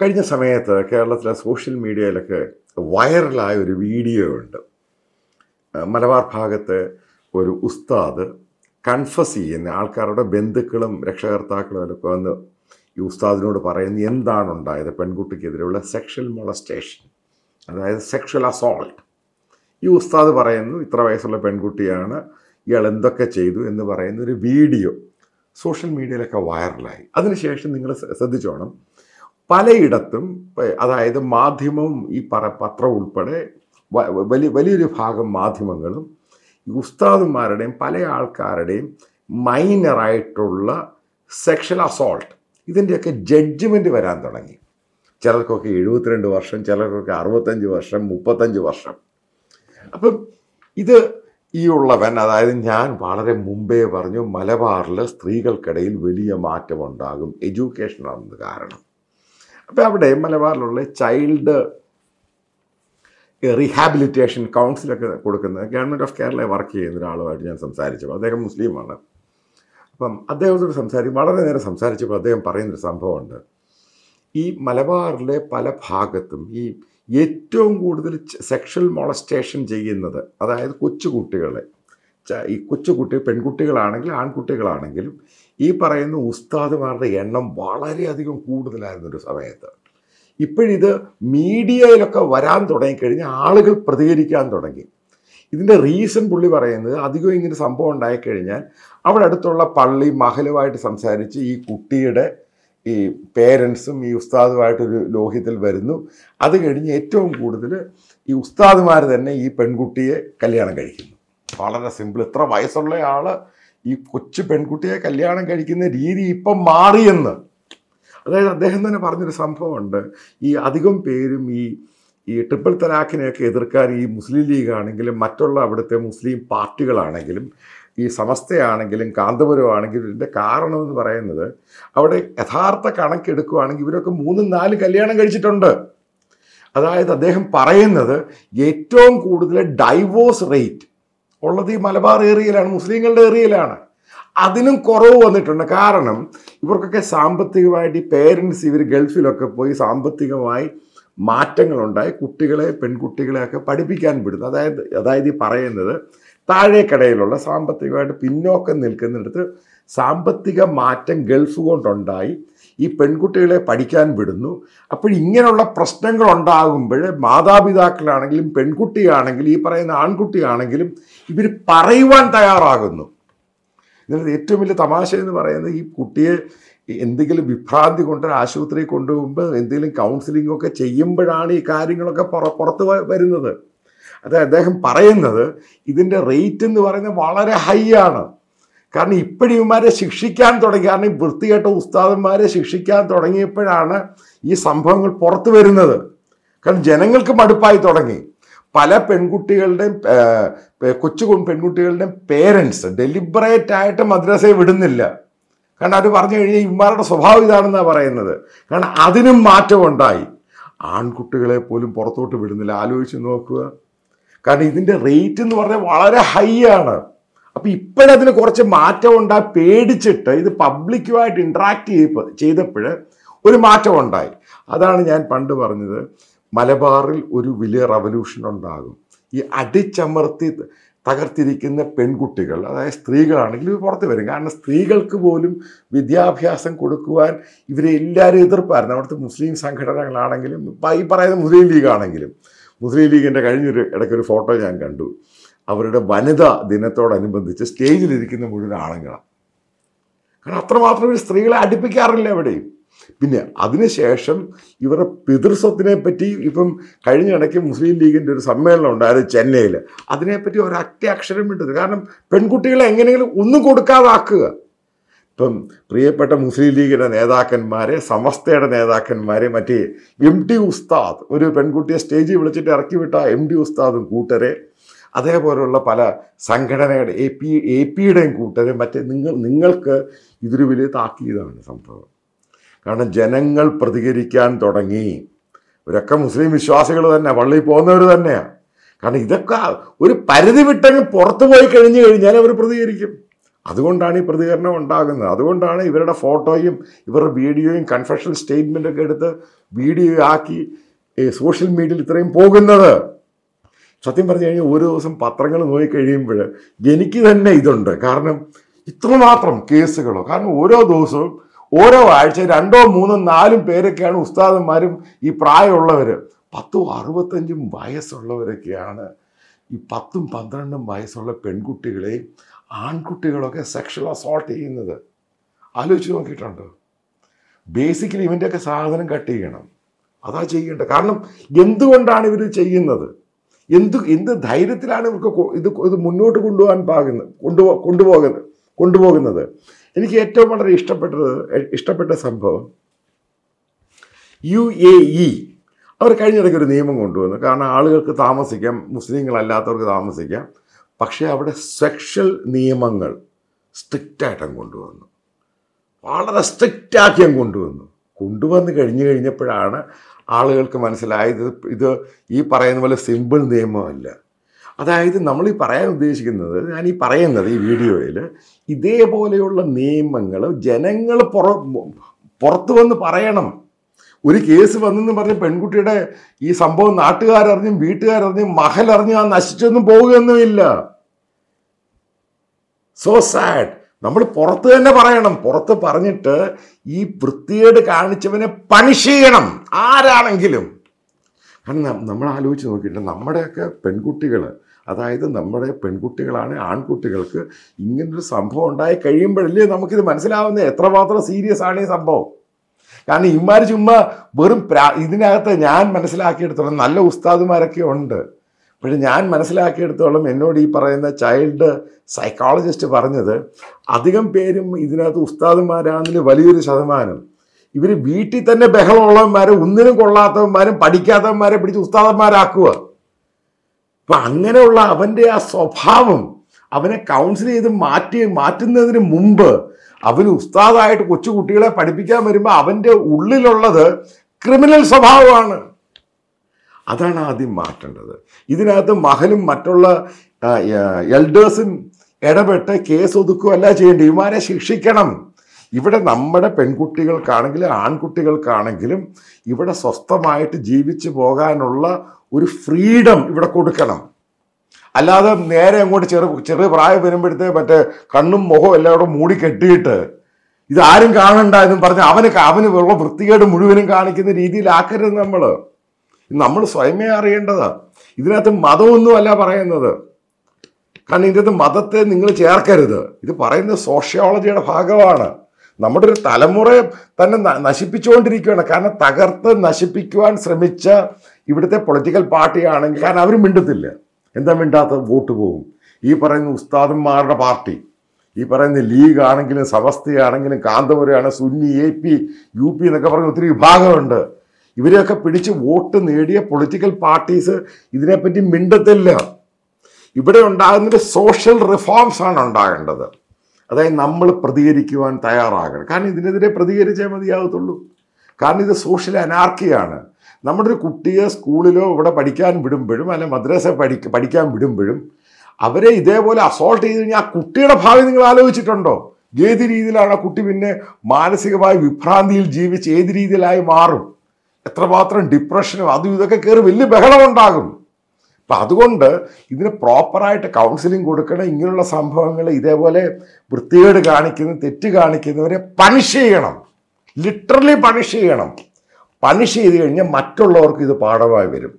കഴിഞ്ഞ സമയത്ത് കേരളത്തിലെ സോഷ്യൽ മീഡിയയിലൊക്കെ വൈറലായ ഒരു വീഡിയോ ഉണ്ട് മലബാർ ഭാഗത്ത് ഒരു ഉസ്താദ് കൺഫസ് ചെയ്യുന്ന ആൾക്കാരുടെ ബന്ധുക്കളും രക്ഷകർത്താക്കളും ഒക്കെ വന്ന് ഈ ഉസ്താദിനോട് പറയുന്ന എന്താണ് ഉണ്ടായത് പെൺകുട്ടിക്കെതിരെയുള്ള സെക്ഷൽ മൊളസ്റ്റേഷൻ അതായത് സെക്ഷൽ അസോൾട്ട് ഈ ഉസ്താദ് പറയുന്നു ഇത്ര വയസ്സുള്ള പെൺകുട്ടിയാണ് ഇയാൾ എന്തൊക്കെ ചെയ്തു എന്ന് പറയുന്ന ഒരു വീഡിയോ സോഷ്യൽ മീഡിയയിലൊക്കെ വൈറലായി അതിനുശേഷം നിങ്ങൾ ശ്രദ്ധിച്ചോണം പലയിടത്തും അതായത് മാധ്യമവും ഈ പറ പത്രം ഉൾപ്പെടെ വലിയ വലിയൊരു ഭാഗം മാധ്യമങ്ങളും ഉസ്താദന്മാരുടെയും പല ആൾക്കാരുടെയും മൈനറായിട്ടുള്ള സെക്ഷൽ അസോൾട്ട് ഇതിൻ്റെയൊക്കെ ജഡ്ജ്മെൻറ്റ് വരാൻ തുടങ്ങി ചിലർക്കൊക്കെ എഴുപത്തിരണ്ട് വർഷം ചിലർക്കൊക്കെ അറുപത്തഞ്ച് വർഷം മുപ്പത്തഞ്ച് വർഷം അപ്പം ഇത് ഈ ഉള്ളവൻ അതായത് ഞാൻ വളരെ മുമ്പേ പറഞ്ഞു മലബാറിൽ സ്ത്രീകൾക്കിടയിൽ വലിയ മാറ്റമുണ്ടാകും എഡ്യൂക്കേഷനാണെന്ന് കാരണം അപ്പോൾ അവിടെ മലബാറിലുള്ള ചൈൽഡ് റീഹാബിലിറ്റേഷൻ കൗൺസിലൊക്കെ കൊടുക്കുന്നത് ഗവൺമെൻറ് ഓഫ് കേരള വർക്ക് ചെയ്യുന്ന ഒരാളുമായിട്ട് ഞാൻ സംസാരിച്ചപ്പോൾ അദ്ദേഹം മുസ്ലിമാണ് അപ്പം അദ്ദേഹത്തോട് സംസാരിക്കും വളരെ നേരം സംസാരിച്ചപ്പോൾ അദ്ദേഹം പറയുന്നൊരു സംഭവമുണ്ട് ഈ മലബാറിലെ പല ഭാഗത്തും ഈ ഏറ്റവും കൂടുതൽ സെക്ഷൽ മോളസ്റ്റേഷൻ ചെയ്യുന്നത് അതായത് കൊച്ചുകുട്ടികളെ ഈ കൊച്ചുകുട്ടി പെൺകുട്ടികളാണെങ്കിലും ആൺകുട്ടികളാണെങ്കിലും ഈ പറയുന്ന ഉസ്താദുമാരുടെ എണ്ണം വളരെയധികം കൂടുതലായിരുന്നൊരു സമയത്ത് ഇപ്പോഴിത് മീഡിയയിലൊക്കെ വരാൻ തുടങ്ങിക്കഴിഞ്ഞ് ആളുകൾ പ്രതികരിക്കാൻ തുടങ്ങി ഇതിൻ്റെ റീസൺ പുള്ളി പറയുന്നത് അധികം ഇങ്ങനെ സംഭവം ഉണ്ടായിക്കഴിഞ്ഞാൽ അവിടെ അടുത്തുള്ള പള്ളി മഹലുമായിട്ട് സംസാരിച്ച് ഈ കുട്ടിയുടെ ഈ പേരൻസും ഈ ഉസ്താദുമായിട്ടൊരു ലോഹ്യത്തിൽ വരുന്നു അത് കഴിഞ്ഞ് ഏറ്റവും കൂടുതൽ ഈ ഉസ്താദുമാർ തന്നെ ഈ പെൺകുട്ടിയെ കല്യാണം കഴിക്കും വളരെ സിമ്പിൾ ഇത്ര വയസ്സുള്ള ആൾ ഈ കൊച്ചു പെൺകുട്ടിയെ കല്യാണം കഴിക്കുന്ന രീതി ഇപ്പം മാറിയെന്ന് അതായത് അദ്ദേഹം തന്നെ പറഞ്ഞൊരു സംഭവമുണ്ട് ഈ അധികം പേരും ഈ ഈ ട്രിപ്പിൾ തലാഖിനെയൊക്കെ എതിർക്കാൻ ഈ മുസ്ലിം ലീഗ് ആണെങ്കിലും മറ്റുള്ള അവിടുത്തെ മുസ്ലിം പാർട്ടികളാണെങ്കിലും ഈ സമസ്തയാണെങ്കിലും കാന്തപുരമാണെങ്കിലും ഇതിൻ്റെ കാരണം എന്ന് പറയുന്നത് അവിടെ യഥാർത്ഥ കണക്കെടുക്കുകയാണെങ്കിൽ ഇവരൊക്കെ മൂന്നും നാല് കല്യാണം കഴിച്ചിട്ടുണ്ട് അതായത് അദ്ദേഹം പറയുന്നത് ഏറ്റവും കൂടുതൽ ഡൈവോഴ്സ് റേറ്റ് ഉള്ളത് ഈ മലബാർ ഏരിയയിലാണ് മുസ്ലിങ്ങളുടെ ഏരിയയിലാണ് അതിനും കുറവ് വന്നിട്ടുണ്ട് കാരണം ഇവർക്കൊക്കെ സാമ്പത്തികമായിട്ട് ഈ പേരൻസ് ഇവർ ഗൾഫിലൊക്കെ പോയി സാമ്പത്തികമായി മാറ്റങ്ങളുണ്ടായി കുട്ടികളെ പെൺകുട്ടികളെയൊക്കെ പഠിപ്പിക്കാൻ വിടുന്നു അതായത് അതായത് ഈ പറയുന്നത് താഴേക്കടയിലുള്ള സാമ്പത്തികമായിട്ട് പിന്നോക്കം നിൽക്കുന്നിടത്ത് സാമ്പത്തിക മാറ്റം ഗൾഫ് കൊണ്ടുണ്ടായി ഈ പെൺകുട്ടികളെ പഠിക്കാൻ വിടുന്നു അപ്പോൾ ഇങ്ങനെയുള്ള പ്രശ്നങ്ങൾ ഉണ്ടാകുമ്പോൾ മാതാപിതാക്കളാണെങ്കിലും പെൺകുട്ടിയാണെങ്കിലും ഈ പറയുന്ന ആൺകുട്ടിയാണെങ്കിലും ഇവർ പറയുവാൻ തയ്യാറാകുന്നു എന്നിട്ട് ഏറ്റവും വലിയ തമാശ എന്ന് പറയുന്നത് ഈ കുട്ടിയെ എന്തെങ്കിലും വിഭ്രാന്തി കൊണ്ട് ആശുപത്രിയിൽ കൊണ്ടുപോകുമ്പോൾ എന്തെങ്കിലും കൗൺസിലിംഗ് ഒക്കെ ചെയ്യുമ്പോഴാണ് ഈ കാര്യങ്ങളൊക്കെ പുറത്ത് വരുന്നത് അത് അദ്ദേഹം പറയുന്നത് ഇതിൻ്റെ റേറ്റ് എന്ന് പറയുന്നത് വളരെ ഹൈ ആണ് കാരണം ഇപ്പോഴും ഇവന്മാരെ ശിക്ഷിക്കാൻ തുടങ്ങി കാരണം ഈ വൃത്തികെട്ട ഉസ്താദന്മാരെ ശിക്ഷിക്കാൻ തുടങ്ങിയപ്പോഴാണ് ഈ സംഭവങ്ങൾ പുറത്തു വരുന്നത് കാരണം ജനങ്ങൾക്ക് മടുപ്പായി തുടങ്ങി പല പെൺകുട്ടികളുടെയും കൊച്ചു പെൺകുട്ടികളുടെയും പേരൻസ് ഡെലിബറേറ്റ് ആയിട്ട് മദ്രസയെ വിടുന്നില്ല കാരണം അവർ പറഞ്ഞു കഴിഞ്ഞാൽ ഇവന്മാരുടെ സ്വഭാവം ഇതാണെന്നാണ് പറയുന്നത് കാരണം അതിനും മാറ്റമുണ്ടായി ആൺകുട്ടികളെ പോലും പുറത്തോട്ട് വിടുന്നില്ല ആലോചിച്ച് നോക്കുക കാരണം ഇതിൻ്റെ റേറ്റ് എന്ന് പറഞ്ഞാൽ വളരെ ഹൈ ആണ് അപ്പോൾ ഇപ്പോഴതിന് കുറച്ച് മാറ്റം ഉണ്ടായി പേടിച്ചിട്ട് ഇത് പബ്ലിക്കുമായിട്ട് ഇൻട്രാക്ട് ചെയ്യപ്പോൾ ചെയ്തപ്പോൾ ഒരു മാറ്റം ഉണ്ടായി അതാണ് ഞാൻ പണ്ട് പറഞ്ഞത് മലബാറിൽ ഒരു വലിയ റവല്യൂഷൻ ഉണ്ടാകും ഈ അടിച്ചമർത്തി തകർത്തിരിക്കുന്ന പെൺകുട്ടികൾ അതായത് സ്ത്രീകളാണെങ്കിൽ പുറത്ത് വരും കാരണം സ്ത്രീകൾക്ക് പോലും വിദ്യാഭ്യാസം കൊടുക്കുവാൻ ഇവരെല്ലാവരും എതിർപ്പായിരുന്നു അവിടുത്തെ മുസ്ലിം സംഘടനകളാണെങ്കിലും ഈ പറയുന്ന മുസ്ലിം ലീഗാണെങ്കിലും മുസ്ലിം ലീഗിൻ്റെ കഴിഞ്ഞൊരു ഇടയ്ക്കൊരു ഫോട്ടോ ഞാൻ കണ്ടു അവരുടെ വനിതാ ദിനത്തോടനുബന്ധിച്ച് സ്റ്റേജിലിരിക്കുന്ന മുഴുവൻ ആളുകളാണ് കാരണം അത്രമാത്രം ഇവർ സ്ത്രീകളെ അടുപ്പിക്കാറില്ല എവിടെയും പിന്നെ അതിനുശേഷം ഇവരുടെ പിതൃസ്വത്തിനെ പറ്റി ഇപ്പം കഴിഞ്ഞ ഇടയ്ക്ക് മുസ്ലിം ലീഗിൻ്റെ ഒരു സമ്മേളനം ഉണ്ടായിരുന്നു ചെന്നൈയിൽ അതിനെപ്പറ്റി ഒരു അക്ഷരം വിട്ടത് കാരണം പെൺകുട്ടികളെ എങ്ങനെയെങ്കിലും ഒന്നും കൊടുക്കാതാക്കുക ഇപ്പം പ്രിയപ്പെട്ട മുസ്ലിം ലീഗിൻ്റെ നേതാക്കന്മാരെ സമസ്തയുടെ നേതാക്കന്മാരെ മറ്റേ എം ടി ഉസ്താദ് ഒരു പെൺകുട്ടിയെ സ്റ്റേജിൽ വിളിച്ചിട്ട് ഇറക്കി വിട്ട എം ടി ഉസ്താദും കൂട്ടരെ അതേപോലെയുള്ള പല സംഘടനയുടെ എ പി എ പിയുടെയും കൂട്ടരെ മറ്റേ നിങ്ങൾ നിങ്ങൾക്ക് ഇതൊരു വലിയ താക്കീതാണ് സംഭവം കാരണം ജനങ്ങൾ പ്രതികരിക്കാൻ തുടങ്ങി ഇവരൊക്കെ മുസ്ലിം വിശ്വാസികൾ തന്നെ പള്ളിയിൽ പോകുന്നവർ തന്നെയാണ് കാരണം ഇതൊക്കെ ഒരു പരിധി വിട്ടങ്ങ് പുറത്തു പോയി കഴിഞ്ഞു കഴിഞ്ഞാൽ അവർ പ്രതികരിക്കും അതുകൊണ്ടാണ് ഈ പ്രതികരണം ഉണ്ടാകുന്നത് അതുകൊണ്ടാണ് ഇവരുടെ ഫോട്ടോയും ഇവരുടെ വീഡിയോയും കൺഫെഷൻ സ്റ്റേറ്റ്മെൻ്റൊക്കെ എടുത്ത് വീഡിയോ ആക്കി സോഷ്യൽ മീഡിയയിൽ ഇത്രയും പോകുന്നത് സത്യം പറഞ്ഞു കഴിഞ്ഞാൽ ഒരു ദിവസം പത്രങ്ങൾ നോക്കിക്കഴിയുമ്പോൾ എനിക്ക് തന്നെ ഇതുണ്ട് കാരണം ഇത്രമാത്രം കേസുകളോ കാരണം ഓരോ ദിവസവും ഓരോ ആഴ്ച രണ്ടോ മൂന്നോ നാലും പേരൊക്കെയാണ് ഉസ്താദന്മാരും ഈ പ്രായമുള്ളവർ പത്തും അറുപത്തഞ്ചും വയസ്സുള്ളവരൊക്കെയാണ് ഈ പത്തും പന്ത്രണ്ടും വയസ്സുള്ള പെൺകുട്ടികളെയും ആൺകുട്ടികളൊക്കെ സെക്ഷൽ അസോൾട്ട് ചെയ്യുന്നത് ആലോചിച്ച് നോക്കിയിട്ടുണ്ട് ബേസിക്കലി ഇവൻ്റെയൊക്കെ സാധനം കട്ട് ചെയ്യണം അതാ ചെയ്യേണ്ടത് കാരണം എന്തുകൊണ്ടാണ് ഇവർ ചെയ്യുന്നത് എന്ത് എന്ത് ധൈര്യത്തിലാണ് ഇവർക്ക് ഇത് ഇത് മുന്നോട്ട് കൊണ്ടുപോകാൻ പാകുന്നത് കൊണ്ടുപോ കൊണ്ടുപോകുന്നത് കൊണ്ടുപോകുന്നത് എനിക്ക് ഏറ്റവും വളരെ ഇഷ്ടപ്പെട്ടത് ഇഷ്ടപ്പെട്ട സംഭവം യു എ ഇ അവർ കഴിഞ്ഞിടയ്ക്ക് ഒരു നിയമം കൊണ്ടുവന്നു കാരണം ആളുകൾക്ക് താമസിക്കാം മുസ്ലിങ്ങളല്ലാത്തവർക്ക് താമസിക്കാം പക്ഷേ അവിടെ സെക്ഷൽ നിയമങ്ങൾ സ്ട്രിക്റ്റായിട്ട് അങ്ങ് കൊണ്ടുവന്നു വളരെ സ്ട്രിക്റ്റാക്കി അങ്ങ് കൊണ്ടുവന്നു കൊണ്ടുവന്ന് കഴിഞ്ഞു കഴിഞ്ഞപ്പോഴാണ് ആളുകൾക്ക് മനസ്സിലായത് ഇത് ഈ പറയുന്ന പോലെ സിമ്പിൾ നിയമമല്ല അതായത് നമ്മൾ ഈ പറയാൻ ഉദ്ദേശിക്കുന്നത് ഞാൻ ഈ പറയുന്നത് ഈ വീഡിയോയിൽ ഇതേപോലെയുള്ള നിയമങ്ങൾ ജനങ്ങൾ പുറ പുറത്തു വന്ന് പറയണം ഒരു കേസ് വന്നെന്ന് പറഞ്ഞ് പെൺകുട്ടിയുടെ ഈ സംഭവം നാട്ടുകാരറിഞ്ഞും വീട്ടുകാരറിഞ്ഞും മഹലറിഞ്ഞും ആ നശിച്ചൊന്നും പോവുകയൊന്നുമില്ല സോ സാഡ് നമ്മൾ പുറത്ത് തന്നെ പറയണം പുറത്ത് പറഞ്ഞിട്ട് ഈ വൃത്തികേട് കാണിച്ചവനെ പണിഷ് ചെയ്യണം ആരാണെങ്കിലും കാരണം നമ്മൾ ആലോചിച്ച് നോക്കിയിട്ട് നമ്മുടെയൊക്കെ പെൺകുട്ടികൾ അതായത് നമ്മുടെ പെൺകുട്ടികളാണ് ആൺകുട്ടികൾക്ക് ഇങ്ങനൊരു സംഭവം ഉണ്ടായി കഴിയുമ്പോഴല്ലേ നമുക്കിത് മനസ്സിലാവുന്നത് എത്രമാത്രം സീരിയസ് ആണ് ഈ സംഭവം കാരണം ഇമാർ ചുമ്മാ വെറും ഇതിനകത്ത് ഞാൻ മനസ്സിലാക്കിയെടുത്തോളം നല്ല ഉസ്താദുമാരൊക്കെ ഉണ്ട് പക്ഷെ ഞാൻ മനസ്സിലാക്കിയെടുത്തോളം എന്നോട് ഈ പറയുന്ന ചൈൽഡ് സൈക്കോളജിസ്റ്റ് പറഞ്ഞത് അധികം പേരും ഇതിനകത്ത് ഉസ്താദുമാരാണെങ്കിൽ വലിയൊരു ശതമാനം ഇവർ വീട്ടിൽ തന്നെ ബഹളമുള്ളവന്മാരെ ഒന്നിനും കൊള്ളാത്തവന്മാരും പഠിക്കാത്തവന്മാരെ പിടിച്ച് ഉസ്താദന്മാരാക്കുക അപ്പം അങ്ങനെയുള്ള അവൻ്റെ ആ സ്വഭാവം അവനെ കൗൺസിൽ ചെയ്ത് മാറ്റി മാറ്റുന്നതിന് മുമ്പ് അവൻ ഉസ്താദായിട്ട് കൊച്ചു കുട്ടികളെ പഠിപ്പിക്കാൻ വരുമ്പോൾ അവൻ്റെ ഉള്ളിലുള്ളത് ക്രിമിനൽ സ്വഭാവമാണ് അതാണ് ആദ്യം മാറ്റേണ്ടത് ഇതിനകത്ത് മഹലും മറ്റുള്ള എൽഡേഴ്സും ഇടപെട്ട് കേസ് ഒതുക്കുകയല്ല ചെയ്യേണ്ടത് ഇവരെ ശിക്ഷിക്കണം ഇവിടെ നമ്മുടെ പെൺകുട്ടികൾക്കാണെങ്കിലും ആൺകുട്ടികൾക്കാണെങ്കിലും ഇവിടെ സ്വസ്ഥമായിട്ട് ജീവിച്ചു പോകാനുള്ള ഒരു ഫ്രീഡം ഇവിടെ കൊടുക്കണം അല്ലാതെ നേരെ അങ്ങോട്ട് ചെറു ചെറു പ്രായം വരുമ്പോഴത്തേ മറ്റേ കണ്ണും മുഖവും എല്ലാവരും മൂടി കെട്ടിയിട്ട് ഇത് ആരും കാണണ്ട എന്നും പറഞ്ഞ് അവന് അവന് വെള്ളം വൃത്തികേട് മുഴുവനും കാണിക്കുന്ന രീതിയിലാക്കരുത് നമ്മൾ നമ്മൾ സ്വയമേ അറിയേണ്ടതാണ് ഇതിനകത്ത് അല്ല പറയുന്നത് കാരണം ഇതിനകത്ത് മതത്തെ നിങ്ങൾ ചേർക്കരുത് ഇത് പറയുന്നത് സോഷ്യോളജിയുടെ ഭാഗമാണ് നമ്മുടെ ഒരു തലമുറയെ തന്നെ നശിപ്പിച്ചുകൊണ്ടിരിക്കുകയാണ് കാരണം തകർത്ത് നശിപ്പിക്കുവാൻ ശ്രമിച്ച ഇവിടുത്തെ പൊളിറ്റിക്കൽ പാർട്ടിയാണെങ്കിൽ കാരണം അവർ മിണ്ടത്തില്ല എന്താ മിണ്ടാത്ത വോട്ട് പോകും ഈ പറയുന്ന ഉസ്താദന്മാരുടെ പാർട്ടി ഈ പറയുന്ന ലീഗ് ആണെങ്കിലും സമസ്തയാണെങ്കിലും കാന്തപുരയാണ് സുന്നി എ പി യു പി എന്നൊക്കെ പറഞ്ഞ ഒത്തിരി വിഭാഗമുണ്ട് ഇവരെയൊക്കെ പിടിച്ച് വോട്ട് നേടിയ പൊളിറ്റിക്കൽ പാർട്ടീസ് ഇതിനെപ്പറ്റി മിണ്ടത്തില്ല ഇവിടെ ഉണ്ടാകുന്നത് സോഷ്യൽ റിഫോംസ് ആണ് ഉണ്ടാകേണ്ടത് അതായത് നമ്മൾ പ്രതികരിക്കുവാൻ തയ്യാറാകണം കാരണം ഇതിനെതിരെ പ്രതികരിച്ചേ മതിയാകത്തുള്ളൂ കാരണം ഇത് സോഷ്യൽ അനാർക്കിയാണ് നമ്മുടെ ഒരു കുട്ടിയെ സ്കൂളിലോ ഇവിടെ പഠിക്കാൻ വിടുമ്പോഴും അല്ലെങ്കിൽ മദ്രസ പഠിക്ക പഠിക്കാൻ വിടുമ്പോഴും അവരെ ഇതേപോലെ അസോൾട്ട് ചെയ്ത് കഴിഞ്ഞാൽ ആ കുട്ടിയുടെ ഭാവി നിങ്ങൾ ആലോചിച്ചിട്ടുണ്ടോ ഏത് രീതിയിലാണ് ആ കുട്ടി പിന്നെ മാനസികമായി വിഭ്രാന്തിയിൽ ജീവിച്ച് ഏത് രീതിയിലായി മാറും എത്രമാത്രം ഡിപ്രഷനും അതും ഇതൊക്കെ കയറി വലിയ ബഹളമുണ്ടാകും അപ്പം അതുകൊണ്ട് ഇതിന് പ്രോപ്പറായിട്ട് കൗൺസിലിംഗ് കൊടുക്കണം ഇങ്ങനെയുള്ള സംഭവങ്ങൾ ഇതേപോലെ വൃത്തികേട് കാണിക്കുന്ന തെറ്റ് കാണിക്കുന്നവരെ പണിഷ് ചെയ്യണം ലിറ്ററലി പണിഷ് ചെയ്യണം പണിഷ് ചെയ്ത് കഴിഞ്ഞാൽ മറ്റുള്ളവർക്ക് ഇത് പാഠമായി വരും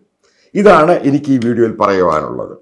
ഇതാണ് എനിക്ക് ഈ വീഡിയോയിൽ പറയുവാനുള്ളത്